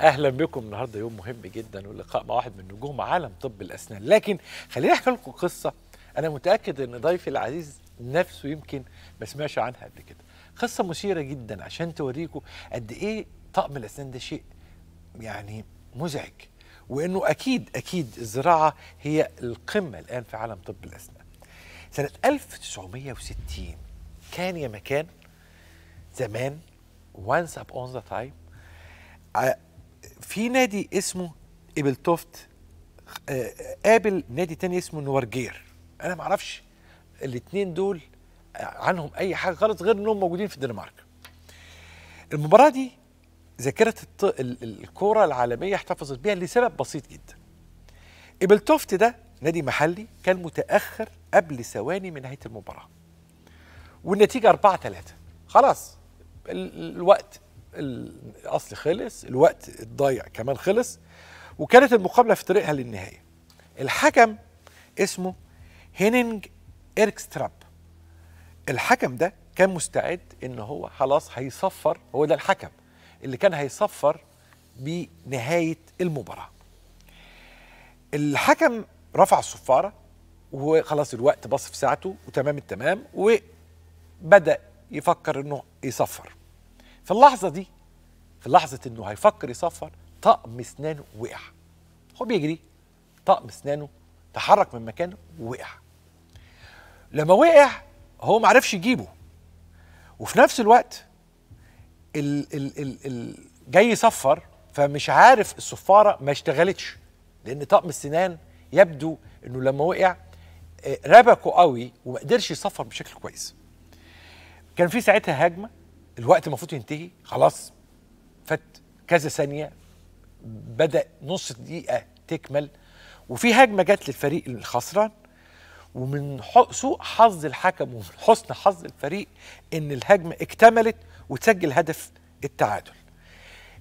اهلا بكم النهارده يوم مهم جدا واللقاء مع واحد من نجوم عالم طب الاسنان لكن خليني احكي لكم قصه انا متاكد ان ضيفي العزيز نفسه يمكن ما سمعش عنها قبل كده قصه مثيره جدا عشان توريكم قد ايه طقم الاسنان ده شيء يعني مزعج وانه اكيد اكيد الزراعه هي القمه الان في عالم طب الاسنان سنه 1960 كان يا مكان زمان once upon the time آه، في نادي اسمه توفت آه، قابل نادي تاني اسمه نورجير انا ما اعرفش الاثنين دول عنهم اي حاجه خالص غير انهم موجودين في الدنمارك المباراه دي ذاكره الكوره العالميه احتفظت بيها لسبب بسيط جدا توفت ده نادي محلي كان متاخر قبل ثواني من نهايه المباراه والنتيجه 4 3 خلاص الوقت الاصل خلص الوقت الضايع كمان خلص وكانت المقابله في طريقها للنهايه الحكم اسمه هينينج ايركستراب الحكم ده كان مستعد ان هو خلاص هيصفر هو ده الحكم اللي كان هيصفر بنهايه المباراه الحكم رفع الصفاره وخلاص الوقت بص في ساعته وتمام التمام وبدا يفكر انه يصفر في اللحظه دي في لحظه انه هيفكر يصفر طقم اسنانه وقع هو بيجري طقم اسنانه تحرك من مكانه ووقع لما وقع هو ما عرفش يجيبه وفي نفس الوقت ال ال ال ال جاي يصفر فمش عارف الصفاره ما اشتغلتش لان طقم السنان يبدو انه لما وقع آه، ربكه قوي وما قدرش يصفر بشكل كويس كان في ساعتها هجمه الوقت المفروض ينتهي خلاص فات كذا ثانيه بدا نص دقيقه تكمل وفي هجمه جت للفريق الخسران ومن سوء حظ الحكم ومن حسن حظ الفريق ان الهجمه اكتملت وتسجل هدف التعادل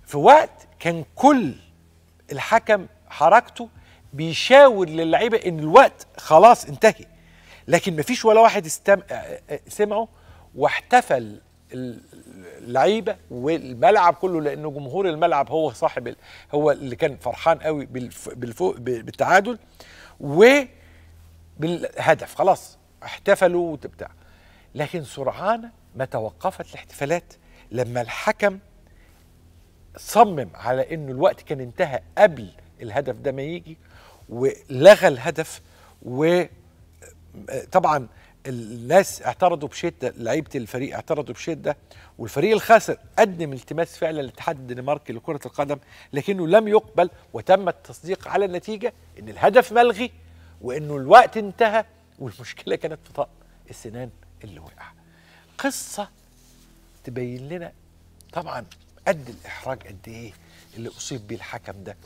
في وقت كان كل الحكم حركته بيشاور للعيبه ان الوقت خلاص انتهى لكن مفيش ولا واحد استم... سمعه واحتفل اللعيبه والملعب كله لانه جمهور الملعب هو صاحب هو اللي كان فرحان قوي بالفوق بالتعادل وبالهدف خلاص احتفلوا وبتاع لكن سرعان ما توقفت الاحتفالات لما الحكم صمم على انه الوقت كان انتهى قبل الهدف ده ما يجي ولغى الهدف وطبعا الناس اعترضوا بشده لعيبه الفريق اعترضوا بشده والفريق الخاسر قدم التماس فعلا للاتحاد الدنماركي لكره القدم لكنه لم يقبل وتم التصديق على النتيجه ان الهدف ملغي وانه الوقت انتهى والمشكله كانت في طقم السنان اللي وقع قصه تبين لنا طبعا قد الاحراج قد ايه اللي اصيب بيه الحكم ده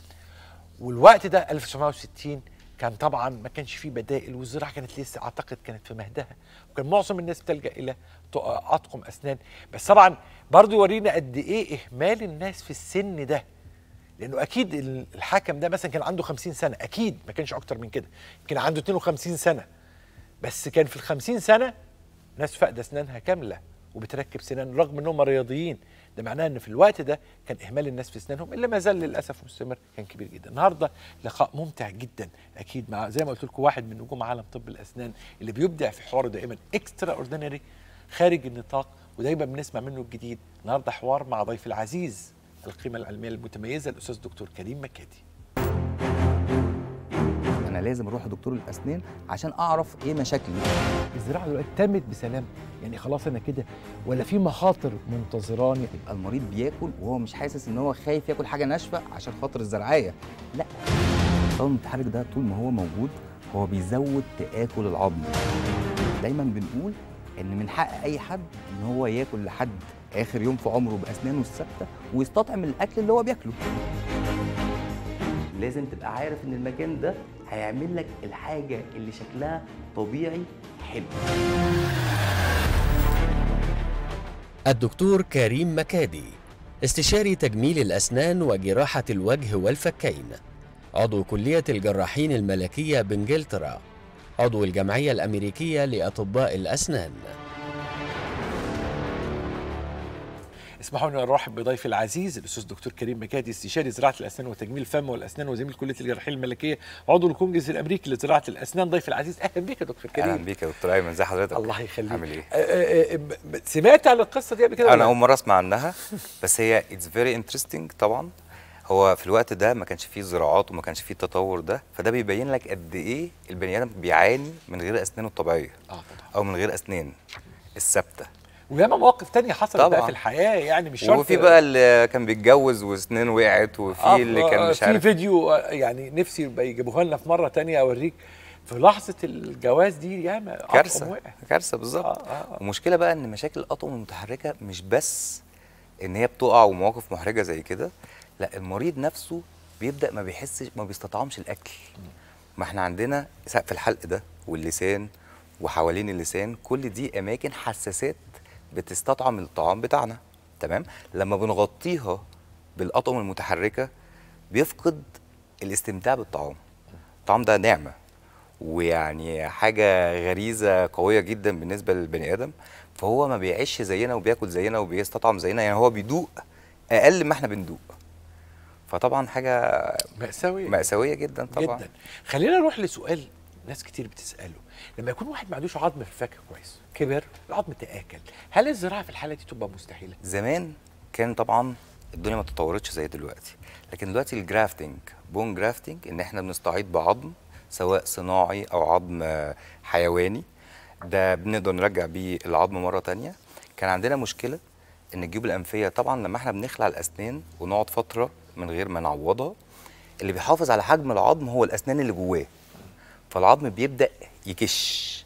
والوقت ده 1960 كان طبعا ما كانش فيه بدائل والزراعه كانت لسه اعتقد كانت في مهدها وكان معظم الناس بتلجا الى اطقم اسنان بس طبعا برضو يورينا قد ايه اهمال الناس في السن ده لانه اكيد الحاكم ده مثلا كان عنده 50 سنه اكيد ما كانش اكتر من كده يمكن عنده 52 سنه بس كان في ال 50 سنه ناس فاقده اسنانها كامله وبتركب سنان رغم انهم رياضيين ده معناه ان في الوقت ده كان اهمال الناس في اسنانهم اللي ما زال للاسف مستمر كان كبير جدا النهارده لقاء ممتع جدا اكيد مع زي ما قلت لكم واحد من نجوم عالم طب الاسنان اللي بيبدع في حواره دائما اكسترا اوردينري خارج النطاق ودايما بنسمع منه الجديد النهارده حوار مع ضيف العزيز القيمه العلميه المتميزه الاستاذ دكتور كريم مكادي انا لازم اروح لدكتور الاسنان عشان اعرف ايه مشاكلي الزراعه دلوقتي تمت بسلام يعني خلاص انا كده ولا في مخاطر منتظراني يبقى المريض بياكل وهو مش حاسس ان هو خايف ياكل حاجه ناشفه عشان خاطر الزرعيه لا الطاقم المتحرك ده طول ما هو موجود هو بيزود تاكل العظم دايما بنقول ان من حق اي حد ان هو ياكل لحد اخر يوم في عمره باسنانه الثابته ويستطعم الاكل اللي هو بياكله لازم تبقى عارف ان المكان ده هيعمل لك الحاجه اللي شكلها طبيعي حلو الدكتور كريم مكادي استشاري تجميل الأسنان وجراحة الوجه والفكين عضو كلية الجراحين الملكية بإنجلترا عضو الجمعية الأمريكية لأطباء الأسنان اسمحوا لي نرحب بضيفي العزيز الاستاذ دكتور كريم مكادي استشاري زراعه الاسنان وتجميل الفم والاسنان وزميل كليه الجراحيه الملكيه عضو الكونجرس الامريكي لزراعه الاسنان ضيفي العزيز اهلا بيك يا دكتور كريم اهلا بيك يا دكتور ايمن ازي حضرتك الله يخليك عامل ايه أه أه, أه، سمعت عن القصه دي قبل كده انا اول مره اسمع عنها بس هي اتس فيري انترستينج طبعا هو في الوقت ده ما كانش فيه زراعات وما كانش فيه التطور ده فده بيبين لك قد ايه البني ادم بيعاني من غير اسنانه الطبيعيه اه طبعا او من غير اسنان الثابته وياما مواقف تانية حصلت بقى في الحياه يعني مش شرط وفي بقى اللي كان بيتجوز وسنين وقعت وفي آه اللي كان آه، مش عارف في فيديو آه، يعني نفسي يبقى يجيبوها لنا في مره تانية اوريك في لحظه الجواز دي ياما كارثه كارثه بالظبط آه آه. المشكله آه. بقى ان مشاكل الاطقم المتحركه مش بس ان هي بتقع ومواقف محرجه زي كده لا المريض نفسه بيبدا ما بيحسش ما بيستطعمش الاكل ما احنا عندنا سقف الحلق ده واللسان وحوالين اللسان كل دي اماكن حساسات بتستطعم الطعام بتاعنا تمام لما بنغطيها بالاطعمه المتحركه بيفقد الاستمتاع بالطعام الطعام ده نعمه ويعني حاجه غريزه قويه جدا بالنسبه للبني ادم فهو ما بيعيش زينا وبياكل زينا وبيستطعم زينا يعني هو بيدوق اقل ما احنا بندوق فطبعا حاجه مأساوية مأساوية جدا طبعا جدا خلينا نروح لسؤال ناس كتير بتسأله لما يكون واحد ما عندوش عظم في الفك كويس كبر العظم تاكل هل الزراعه في الحاله دي تبقى مستحيله زمان كان طبعا الدنيا ما تطورتش زي دلوقتي لكن دلوقتي الجرافتنج بون جرافتنج ان احنا بنستعيد بعظم سواء صناعي او عظم آه، حيواني ده بنقدر نرجع بيه العظم مره تانية كان عندنا مشكله ان الجيوب الانفيه طبعا لما احنا بنخلع الاسنان ونقعد فتره من غير ما نعوضها اللي بيحافظ على حجم العظم هو الاسنان اللي جواه فالعظم بيبدا يكش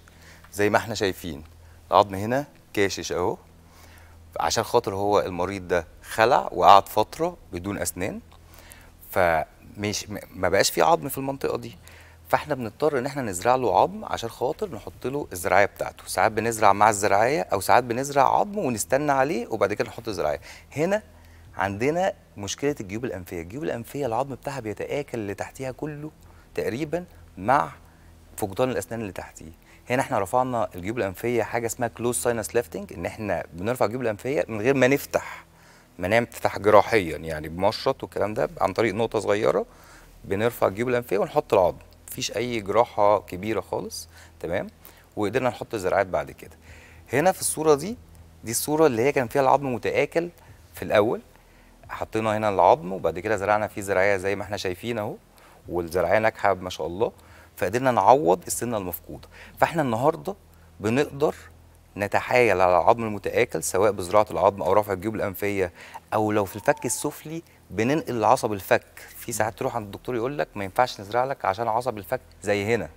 زي ما احنا شايفين العظم هنا كاشش اهو عشان خاطر هو المريض ده خلع وقعد فتره بدون اسنان فمش ما بقاش في عظم في المنطقه دي فاحنا بنضطر ان احنا نزرع له عظم عشان خاطر نحط له الزراعيه بتاعته ساعات بنزرع مع الزراعيه او ساعات بنزرع عظم ونستنى عليه وبعد كده نحط الزراعيه هنا عندنا مشكله الجيوب الانفيه الجيوب الانفيه العظم بتاعها بيتاكل اللي تحتيها كله تقريبا مع فقدان الاسنان اللي تحتيه هنا احنا رفعنا الجيوب الانفيه حاجه اسمها كلوز ساينس ليفتنج ان احنا بنرفع الجيوب الانفيه من غير ما نفتح نعمل تفتح جراحيا يعني بمشرط والكلام ده عن طريق نقطه صغيره بنرفع الجيوب الانفيه ونحط العظم مفيش اي جراحه كبيره خالص تمام وقدرنا نحط الزراعات بعد كده هنا في الصوره دي دي الصوره اللي هي كان فيها العظم متاكل في الاول حطينا هنا العظم وبعد كده زرعنا فيه زراعيه زي ما احنا شايفين اهو والزراعيه ناجحه ما شاء الله فقدرنا نعوض السنه المفقوده فاحنا النهارده بنقدر نتحايل على العظم المتآكل سواء بزراعة العظم أو رفع الجيوب الأنفية أو لو في الفك السفلي بننقل لعصب الفك في ساعات تروح عند الدكتور يقول لك ما ينفعش نزرع لك عشان عصب الفك زي هنا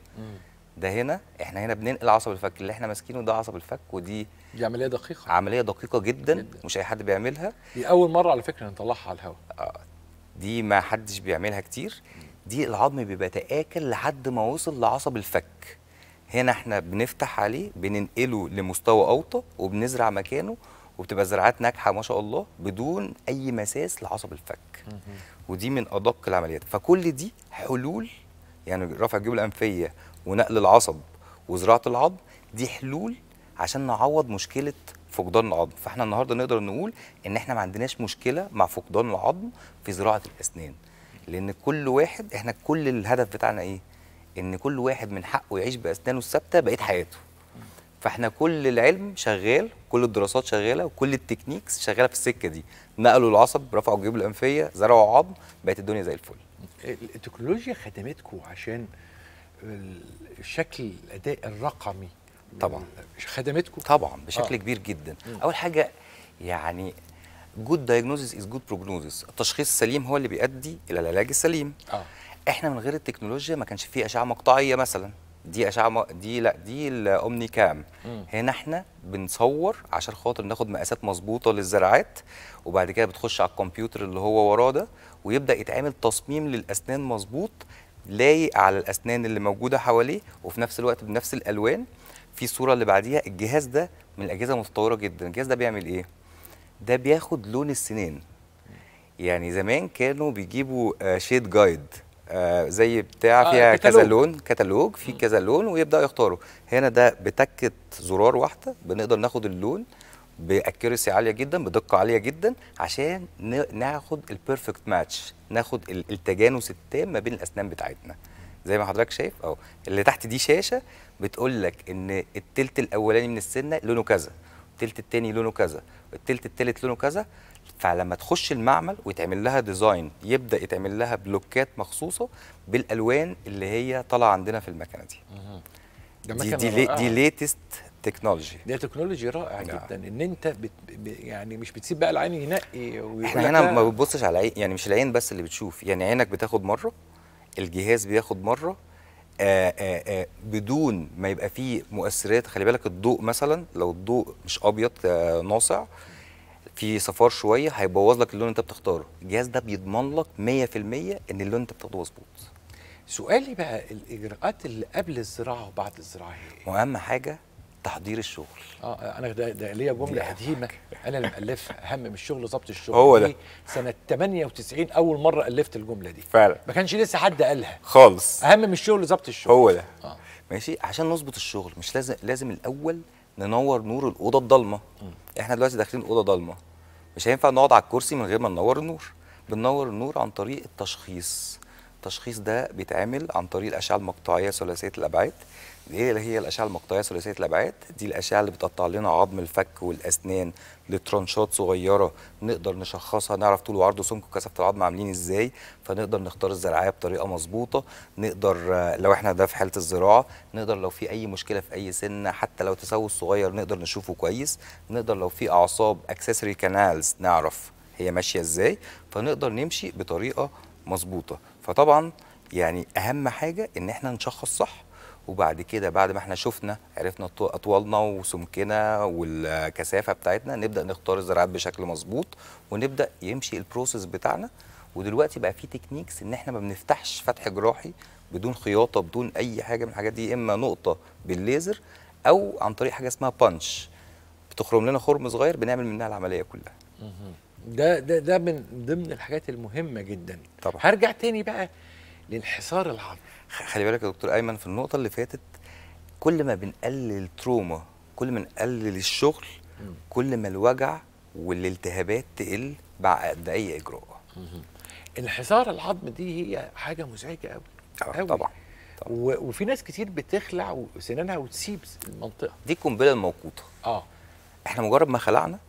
ده هنا احنا هنا بننقل عصب الفك اللي احنا ماسكينه ده عصب الفك ودي دي عمليه دقيقه عمليه دقيقه جدا, جداً. مش اي حد بيعملها دي اول مره على فكره نطلعها على الهواء آه، دي ما حدش بيعملها كتير دي العظم بيبقى تاكل لحد ما وصل لعصب الفك هنا احنا بنفتح عليه بننقله لمستوى اوطى وبنزرع مكانه وبتبقى زراعات ناجحه ما شاء الله بدون اي مساس لعصب الفك ودي من ادق العمليات فكل دي حلول يعني رفع الجيوب الانفيه ونقل العصب وزراعه العظم دي حلول عشان نعوض مشكله فقدان العظم فاحنا النهارده نقدر نقول ان احنا ما عندناش مشكله مع فقدان العظم في زراعه الاسنان لان كل واحد احنا كل الهدف بتاعنا ايه ان كل واحد من حقه يعيش باسنانه الثابته بقيه حياته فاحنا كل العلم شغال كل الدراسات شغاله وكل التكنيكس شغاله في السكه دي نقلوا العصب رفعوا الجيوب الانفيه زرعوا عظم بقت الدنيا زي الفل التكنولوجيا خدمتكم عشان الشكل الاداء الرقمي طبعا خدمتكم طبعا بشكل آه. كبير جدا اول حاجه يعني جود دايجنوزيس از جود بروجنوزيس التشخيص السليم هو اللي بيؤدي الى العلاج السليم اه احنا من غير التكنولوجيا ما كانش فيه اشعه مقطعيه مثلا دي اشعه م... دي لا دي الاومني كام م. هنا احنا بنصور عشان خاطر ناخد مقاسات مظبوطه للزراعات وبعد كده بتخش على الكمبيوتر اللي هو وراه ده ويبدا يتعمل تصميم للاسنان مظبوط لايق على الاسنان اللي موجوده حواليه وفي نفس الوقت بنفس الالوان في الصوره اللي بعديها الجهاز ده من الاجهزه المتطوره جدا الجهاز ده بيعمل ايه ده بياخد لون السنين يعني زمان كانوا بيجيبوا شيد آه، جايد آه، زي بتاع آه فيها كذا لون كتالوج في كذا لون ويبداوا يختاروا هنا ده بتكه زرار واحده بنقدر ناخد اللون باكيرسي عاليه جدا بدقه عاليه جدا عشان ناخد البيرفكت ماتش ناخد التجانس التام ما بين الاسنان بتاعتنا زي ما حضرتك شايف اهو اللي تحت دي شاشه بتقول لك ان التلت الاولاني من السنه لونه كذا التلت التاني لونه كذا التلت التالت لونه كذا فلما تخش المعمل ويتعمل لها ديزاين يبدا يتعمل لها بلوكات مخصوصه بالالوان اللي هي طالعه عندنا في المكنه دي دي دي, دي ليتست تكنولوجي ده تكنولوجي رائع نعم. جدا ان انت بت يعني مش بتسيب بقى العين ينقي احنا هنا ما بتبصش على العين يعني مش العين بس اللي بتشوف يعني عينك بتاخد مره الجهاز بياخد مره آآ آه، آآ آه، آه، بدون ما يبقى فيه مؤثرات خلي بالك الضوء مثلا لو الضوء مش ابيض ناصع في صفار شويه هيبوظ لك اللون اللي انت بتختاره الجهاز ده بيضمن لك 100% ان اللون انت بتاخده مظبوط سؤالي بقى الاجراءات اللي قبل الزراعه وبعد الزراعه هي ايه؟ واهم حاجه تحضير الشغل اه انا ده, ده ليا جمله قديمه انا اللي مالفها هم من الشغل ظبط الشغل هو ده سنه 98 اول مره الفت الجمله دي فعلا ما كانش لسه حد قالها خالص اهم من الشغل ظبط الشغل هو ده آه. ماشي عشان نظبط الشغل مش لازم لازم الاول ننور نور الاوضه الضلمه احنا دلوقتي داخلين اوضه ضلمه مش هينفع نقعد على الكرسي من غير ما ننور النور بننور النور عن طريق التشخيص التشخيص ده بيتعمل عن طريق الاشعه المقطعيه ثلاثيه الابعاد دي اللي هي الاشعه المقطعيه ثلاثيه الابعاد دي الاشعه اللي بتقطع لنا عظم الفك والاسنان لترانشات صغيره نقدر نشخصها نعرف طول وعرض وسمك وكثافه العظم عاملين ازاي فنقدر نختار الزراعيه بطريقه مظبوطه نقدر لو احنا ده في حاله الزراعه نقدر لو في اي مشكله في اي سنه حتى لو تسوس صغير نقدر نشوفه كويس نقدر لو في اعصاب اكسسوري كانالز نعرف هي ماشيه ازاي فنقدر نمشي بطريقه مظبوطه فطبعا يعني اهم حاجه ان احنا نشخص صح وبعد كده بعد ما احنا شفنا عرفنا اطوالنا وسمكنا والكثافه بتاعتنا نبدا نختار الزراعات بشكل مظبوط ونبدا يمشي البروسيس بتاعنا ودلوقتي بقى في تكنيكس ان احنا ما بنفتحش فتح جراحي بدون خياطه بدون اي حاجه من الحاجات دي اما نقطه بالليزر او عن طريق حاجه اسمها بانش بتخرم لنا خرم صغير بنعمل منها العمليه كلها ده ده ده من ضمن الحاجات المهمه جدا طبعا هرجع تاني بقى للحصار العظمي خلي بالك يا دكتور ايمن في النقطه اللي فاتت كل ما بنقلل تروما كل ما نقلل الشغل كل ما الوجع والالتهابات تقل بعد اي اجراء انحسار العظم دي هي حاجه مزعجه قوي قوي آه، طبعا, وفي ناس كتير بتخلع سنانها وتسيب المنطقه دي القنبله الموقوته اه احنا مجرد ما خلعنا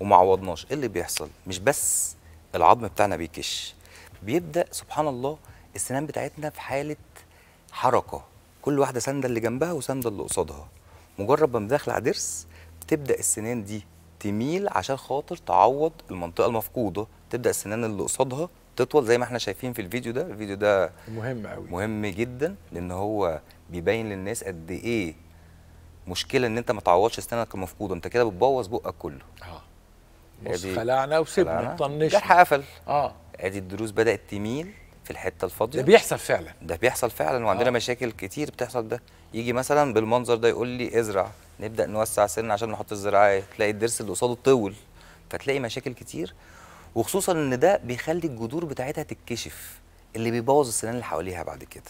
وما عوضناش ايه اللي بيحصل مش بس العظم بتاعنا بيكش بيبدا سبحان الله السنان بتاعتنا في حاله حركه كل واحده سنده اللي جنبها وسنده اللي قصادها مجرد ما داخله على ضرس بتبدا السنان دي تميل عشان خاطر تعوض المنطقه المفقوده تبدا السنان اللي قصادها تطول زي ما احنا شايفين في الفيديو ده الفيديو ده مهم قوي مهم جدا لان هو بيبين للناس قد ايه مشكله ان انت ما تعوضش سنانك المفقوده انت كده بتبوظ بقك كله اه بص خلعنا وسيبنا طنشنا الجرح قفل اه ادي الضروس بدات تميل في الحته الفاضيه ده بيحصل فعلا ده بيحصل فعلا وعندنا آه. مشاكل كتير بتحصل ده يجي مثلا بالمنظر ده يقول لي ازرع نبدا نوسع سن عشان نحط الزراعه تلاقي الضرس اللي قصاده طول فتلاقي مشاكل كتير وخصوصا ان ده بيخلي الجذور بتاعتها تتكشف اللي بيبوظ السنان اللي حواليها بعد كده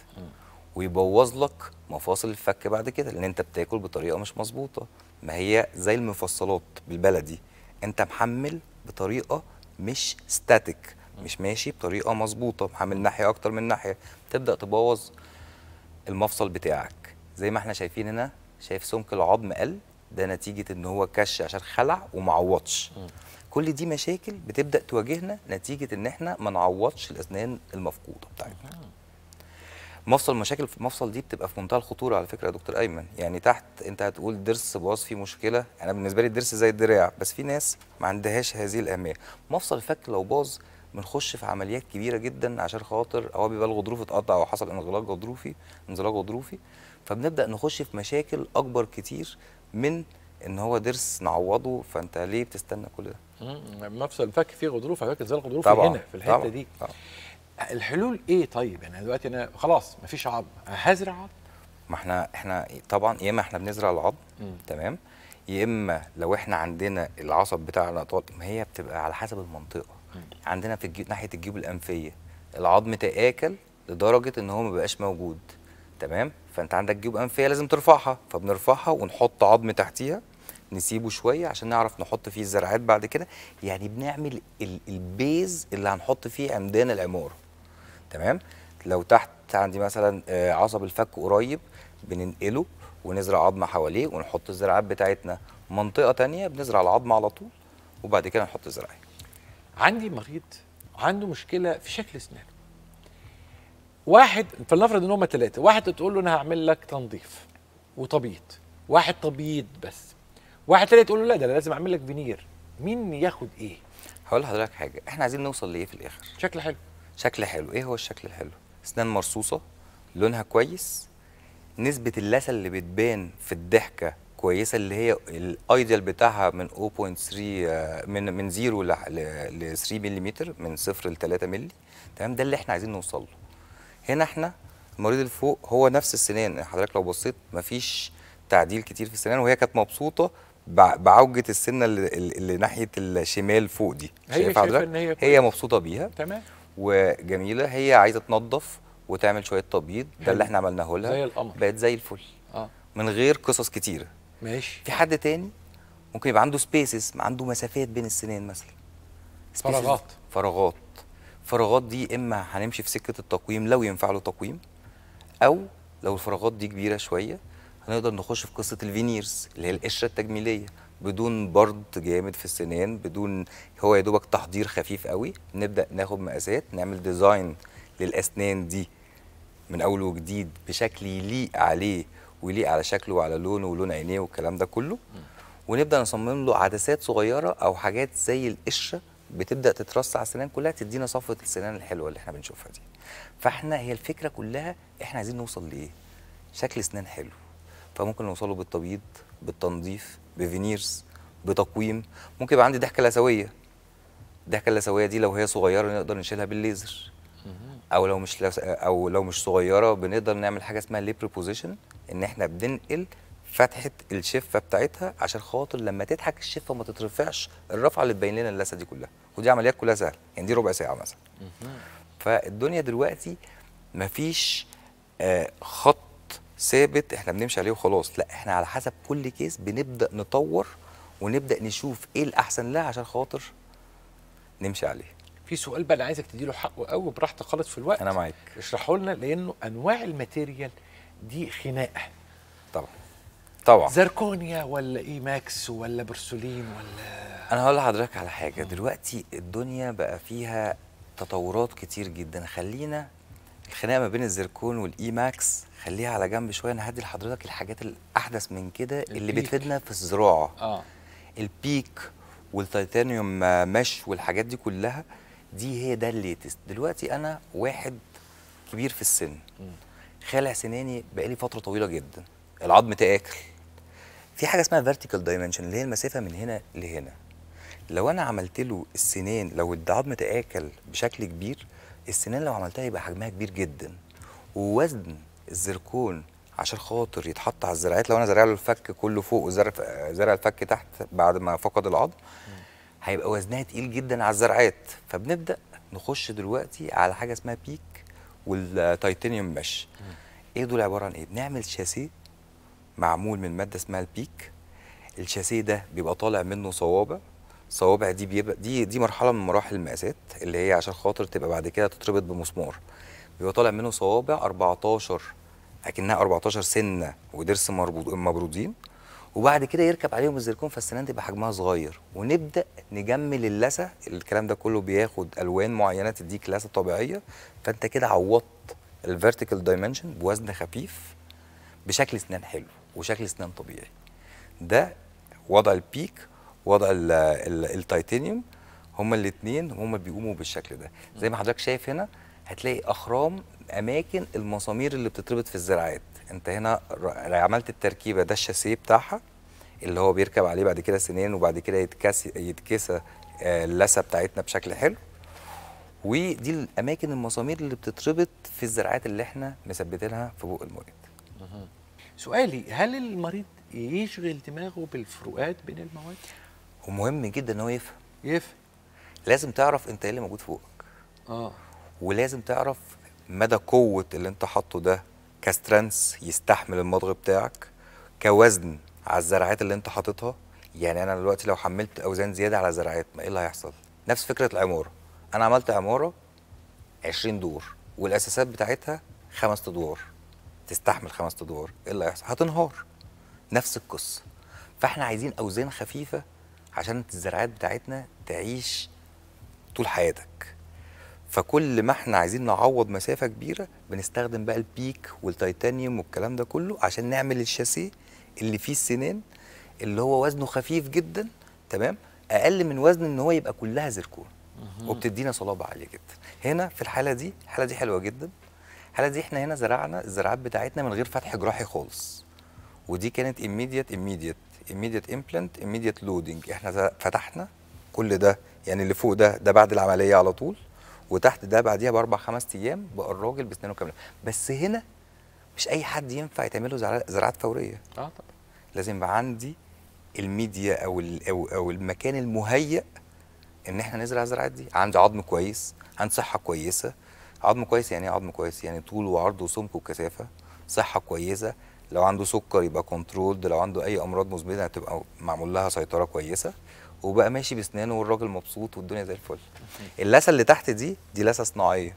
ويبوظ لك مفاصل الفك بعد كده لان انت بتاكل بطريقه مش مظبوطه ما هي زي المفصلات بالبلدي انت محمل بطريقه مش ستاتيك مش ماشي بطريقه مظبوطه حامل ناحيه اكتر من ناحيه تبدا تبوظ المفصل بتاعك زي ما احنا شايفين هنا شايف سمك العظم قل ده نتيجه ان هو كش عشان خلع ومعوضش كل دي مشاكل بتبدا تواجهنا نتيجه ان احنا ما نعوضش الاسنان المفقوده بتاعتنا مفصل مشاكل في المفصل دي بتبقى في منتهى الخطوره على فكره يا دكتور ايمن يعني تحت انت هتقول ضرس باظ فيه مشكله انا بالنسبه لي الضرس زي الدراع بس في ناس ما عندهاش هذه الاهميه مفصل الفك لو باظ بنخش في عمليات كبيره جدا عشان خاطر او بيبلغ ظروف اتقطع او حصل انغلاق غضروفي انزلاق غضروفي فبنبدا نخش في مشاكل اكبر كتير من ان هو ضرس نعوضه فانت ليه بتستنى كل ده؟ مفصل يعني الفك فيه غضروف على انزلاق غضروفي هنا في الحته طبعًا دي طبعًا. الحلول ايه طيب؟ يعني دلوقتي انا خلاص مفيش عظم هزرع عظم ما احنا احنا طبعا يا اما احنا بنزرع العظم تمام يا اما لو احنا عندنا العصب بتاعنا الاطفال ما هي بتبقى على حسب المنطقه عندنا في الجيب ناحيه الجيوب الانفيه العظم تاكل لدرجه ان هو ما بقاش موجود تمام فانت عندك جيوب انفيه لازم ترفعها فبنرفعها ونحط عظم تحتيها نسيبه شويه عشان نعرف نحط فيه الزرعات بعد كده يعني بنعمل البيز اللي هنحط فيه عمدان العماره تمام لو تحت عندي مثلا آه، عصب الفك قريب بننقله ونزرع عظمه حواليه ونحط الزرعات بتاعتنا منطقه ثانيه بنزرع العظمه على طول وبعد كده نحط الزراعات عندي مريض عنده مشكله في شكل اسنانه واحد فلنفرض ان هم ثلاثه واحد تقول له انا هعمل لك تنظيف وتبييض واحد تبييض بس واحد تاني تقول له لا ده انا لازم اعمل لك فينير مين ياخد ايه هقول لحضرتك حاجه احنا عايزين نوصل لايه في الاخر شكل حلو شكل حلو ايه هو الشكل الحلو اسنان مرصوصه لونها كويس نسبه اللثه اللي بتبان في الضحكه الكويسه اللي هي الايديال بتاعها من 0.3 آه، من من 0 ل 3 ملم من 0 ل 3 ملي تمام ده اللي احنا عايزين نوصل له هنا احنا المريض اللي فوق هو نفس السنان حضرتك لو بصيت مفيش تعديل كتير في السنان وهي كانت مبسوطه بعوجه السنه اللي, اللي ناحيه الشمال فوق دي هي شايفه هي, هي مبسوطه بيها تمام وجميله هي عايزه تنظف وتعمل شويه تبييض ده اللي احنا عملناه لها زي القمر بقت زي الفل اه من غير قصص كتيره ماشي في حد تاني ممكن يبقى عنده سبيسز عنده مسافات بين السنين مثلا فراغات فراغات الفراغات دي اما هنمشي في سكه التقويم لو ينفع له تقويم او لو الفراغات دي كبيره شويه هنقدر نخش في قصه الفينيرز اللي هي القشره التجميليه بدون برد جامد في السنان بدون هو يا دوبك تحضير خفيف قوي نبدا ناخد مقاسات نعمل ديزاين للاسنان دي من اول وجديد بشكل يليق عليه ويليق على شكله وعلى لونه ولون عينيه والكلام ده كله ونبدا نصمم له عدسات صغيره او حاجات زي القشره بتبدا تترص على السنان كلها تدينا صفوه السنان الحلوه اللي احنا بنشوفها دي فاحنا هي الفكره كلها احنا عايزين نوصل لايه شكل سنان حلو فممكن نوصله بالتبييض بالتنظيف بفينيرز بتقويم ممكن يبقى عندي ضحكه لثويه الضحكه اللثويه دي لو هي صغيره نقدر نشيلها بالليزر او لو مش او لو مش صغيره بنقدر نعمل حاجه اسمها ليبري بوزيشن ان احنا بننقل فتحه الشفه بتاعتها عشان خاطر لما تضحك الشفه ما تترفعش الرفعه اللي تبين لنا اللثه دي كلها ودي عمليات كلها سهله يعني دي ربع ساعه مثلا فالدنيا دلوقتي فيش آه خط ثابت احنا بنمشي عليه وخلاص لا احنا على حسب كل كيس بنبدا نطور ونبدا نشوف ايه الاحسن لها عشان خاطر نمشي عليه في سؤال بقى انا عايزك تديله حقه قوي براحتك خالص في الوقت انا معاك اشرحه لنا لانه انواع الماتيريال دي خناقه طبعا طبعا زركونيا ولا اي ماكس ولا برسولين ولا انا هقول لحضرتك على حاجه دلوقتي الدنيا بقى فيها تطورات كتير جدا خلينا الخناقه ما بين الزركون والاي ماكس خليها على جنب شويه انا هدي لحضرتك الحاجات الاحدث من كده اللي بتفيدنا في الزراعه اه البيك والتيتانيوم مش والحاجات دي كلها دي هي ده الليتست دلوقتي انا واحد كبير في السن م. خلع سناني بقالي فتره طويله جدا العظم تاكل في حاجه اسمها فيرتيكال دايمنشن اللي هي المسافه من هنا لهنا لو انا عملت له السنان لو العظم تاكل بشكل كبير السنان لو عملتها يبقى حجمها كبير جدا ووزن الزركون عشان خاطر يتحط على الزراعات لو انا زارع له الفك كله فوق وزارع الفك تحت بعد ما فقد العظم هيبقى وزنها تقيل جدا على الزرعات فبنبدا نخش دلوقتي على حاجه اسمها بيك والتيتانيوم مش ايه دول عباره عن ايه بنعمل شاسيه معمول من ماده اسمها البيك الشاسيه ده بيبقى طالع منه صوابع صوابع دي بيبقى دي دي مرحله من مراحل المقاسات اللي هي عشان خاطر تبقى بعد كده تتربط بمسمار بيبقى طالع منه صوابع 14 اكنها 14 سنه وضرس مبرودين وبعد كده يركب عليهم الزركون فالسنان تبقى حجمها صغير ونبدا نجمل اللثه الكلام ده كله بياخد الوان معينه تديك لثه طبيعيه فانت كده عوضت الفيرتيكال دايمنشن بوزن خفيف بشكل اسنان حلو وشكل اسنان طبيعي ده وضع البيك وضع التيتانيوم هما الاثنين هما بيقوموا بالشكل ده زي ما حضرتك شايف هنا هتلاقي اخرام اماكن المسامير اللي بتتربط في الزراعات انت هنا عملت التركيبه ده الشاسيه بتاعها اللي هو بيركب عليه بعد كده سنين وبعد كده يتكس يتكسى آه، اللثه بتاعتنا بشكل حلو ودي الاماكن المسامير اللي بتتربط في الزراعات اللي احنا مثبتينها في بق المريض سؤالي هل المريض يشغل دماغه بالفروقات بين المواد ومهم جدا ان هو يفهم يفهم لازم تعرف انت ايه اللي موجود فوقك اه ولازم تعرف مدى قوه اللي انت حاطه ده كسترنس يستحمل المضغ بتاعك كوزن على الزرعات اللي انت حاططها يعني انا دلوقتي لو حملت اوزان زياده على زرعات ما ايه اللي هيحصل نفس فكره العماره انا عملت عماره 20 دور والاساسات بتاعتها خمس ادوار تستحمل خمس ادوار ايه اللي هيحصل هتنهار نفس القصه فاحنا عايزين اوزان خفيفه عشان الزراعات بتاعتنا تعيش طول حياتك فكل ما احنا عايزين نعوض مسافه كبيره بنستخدم بقى البيك والتيتانيوم والكلام ده كله عشان نعمل الشاسيه اللي فيه السنان اللي هو وزنه خفيف جدا تمام اقل من وزن ان هو يبقى كلها زركون وبتدينا صلابه عاليه جدا هنا في الحاله دي الحاله دي حلوه جدا الحاله دي احنا هنا زرعنا الزراعات بتاعتنا من غير فتح جراحي خالص ودي كانت immediate immediate immediate امبلانت immediate لودنج احنا فتحنا كل ده يعني اللي فوق ده ده بعد العمليه على طول وتحت ده بعديها باربع خمس ايام بقى الراجل بسنانه كامله بس هنا مش اي حد ينفع يتعمل له زراعات فوريه اه طبعا لازم يبقى عندي الميديا او او او المكان المهيئ ان احنا نزرع الزراعات دي عندي عظم كويس عندي صحه كويسه عظم كويس يعني ايه عظم كويس يعني طول وعرض وسمك وكثافه صحه كويسه لو عنده سكر يبقى كنترولد لو عنده اي امراض مزمنه تبقى معمول لها سيطره كويسه وبقى ماشي بسنانه والراجل مبسوط والدنيا زي الفل اللثه اللي تحت دي دي لثه صناعيه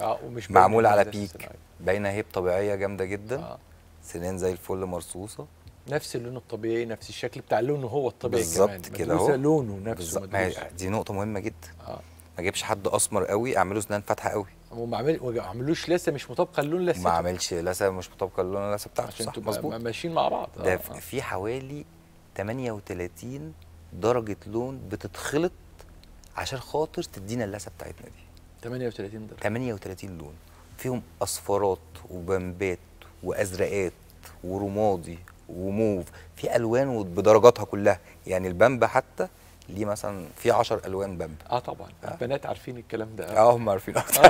اه ومش معمول على بيك باينه هيب طبيعيه جامده جدا آه. سنان زي الفل مرصوصه نفس اللون الطبيعي نفس الشكل بتاع لونه هو الطبيعي بالظبط كده اهو لونه نفسه مدروسه دي نقطه مهمه جدا آه. ما اجيبش حد اسمر قوي اعمله سنان فاتحه قوي وما عملوش لسه مش مطابقه للون لسه ما عملش لسه مش مطابقه للون لسه بتاعته عشان صح مظبوط ماشيين مع بعض ده آه. آه. في حوالي 38 درجه لون بتتخلط عشان خاطر تدينا اللسه بتاعتنا دي 38 درجه 38 لون فيهم اصفرات وبمبات وازرقات ورمادي وموف في الوان بدرجاتها كلها يعني البامبا حتى ليه مثلا في 10 الوان بامب اه طبعا آه. البنات عارفين الكلام ده اه هم عارفين آه.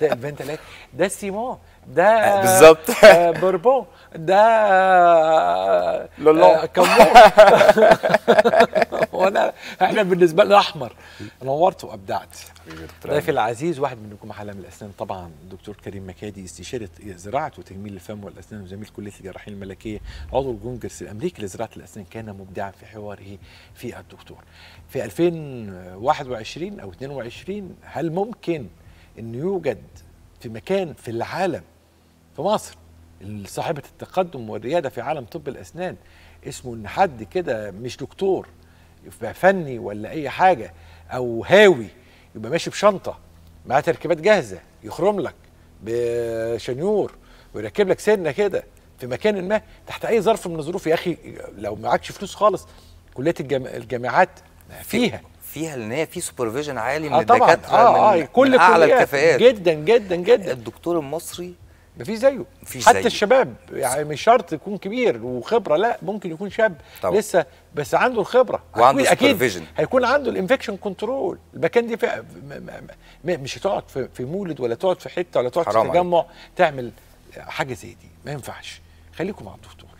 لا البنت لا ده السيمون ده آه، بالظبط آه، بوربون ده آه، لولون كمون وانا احنا بالنسبه لنا احمر نورت وابدعت ضيفي العزيز واحد من نجوم عالم الاسنان طبعا الدكتور كريم مكادي استشاره زراعه وتجميل الفم والاسنان وزميل كليه الجراحين الملكيه عضو الكونجرس الامريكي لزراعه الاسنان كان مبدعا في حواره في الدكتور في 2021 او 22 هل ممكن انه يوجد في مكان في العالم في مصر صاحبة التقدم والريادة في عالم طب الأسنان اسمه إن حد كده مش دكتور يبقى فني ولا أي حاجة أو هاوي يبقى ماشي بشنطة معاه تركيبات جاهزة يخرم لك بشنيور ويركب لك سنة كده في مكان ما تحت أي ظرف من الظروف يا أخي لو معكش فلوس خالص كلية الجامع الجامعات فيها فيها لان هي في سوبرفيجن عالي آه من آه الدكاتره آه, آه، من آه كل من اعلى الكفاءات جدا جدا جدا الدكتور المصري مفيش زيه مفيش حتى زيه. الشباب يعني مش شرط يكون كبير وخبره لا ممكن يكون شاب طبعا. لسه بس عنده الخبره وعنده اكيد هيكون عنده الانفكشن كنترول المكان دي مش هتقعد في مولد ولا تقعد في حته ولا تقعد في تجمع تعمل حاجه زي دي ما ينفعش خليكم مع الدكتور